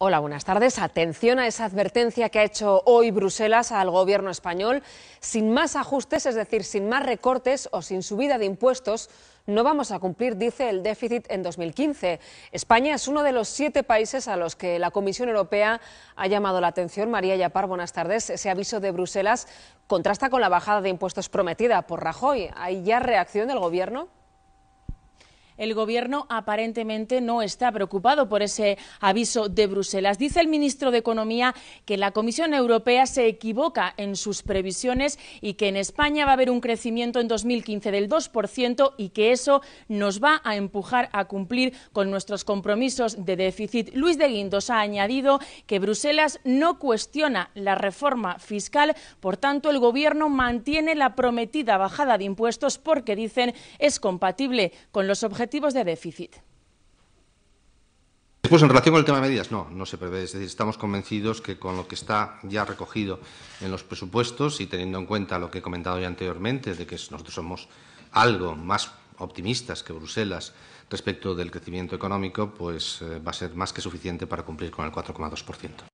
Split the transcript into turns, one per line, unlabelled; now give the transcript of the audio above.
Hola, buenas tardes. Atención a esa advertencia que ha hecho hoy Bruselas al gobierno español. Sin más ajustes, es decir, sin más recortes o sin subida de impuestos, no vamos a cumplir, dice el déficit en 2015. España es uno de los siete países a los que la Comisión Europea ha llamado la atención. María Yapar, buenas tardes. Ese aviso de Bruselas contrasta con la bajada de impuestos prometida por Rajoy. ¿Hay ya reacción del Gobierno?
el Gobierno aparentemente no está preocupado por ese aviso de Bruselas. Dice el ministro de Economía que la Comisión Europea se equivoca en sus previsiones y que en España va a haber un crecimiento en 2015 del 2% y que eso nos va a empujar a cumplir con nuestros compromisos de déficit. Luis de Guindos ha añadido que Bruselas no cuestiona la reforma fiscal, por tanto el Gobierno mantiene la prometida bajada de impuestos porque dicen es compatible con los objetivos de déficit.
Después, en relación con el tema de medidas, no, no se prevé. Es decir, estamos convencidos que con lo que está ya recogido en los presupuestos y teniendo en cuenta lo que he comentado ya anteriormente, de que nosotros somos algo más optimistas que Bruselas respecto del crecimiento económico, pues eh, va a ser más que suficiente para cumplir con el 4,2%.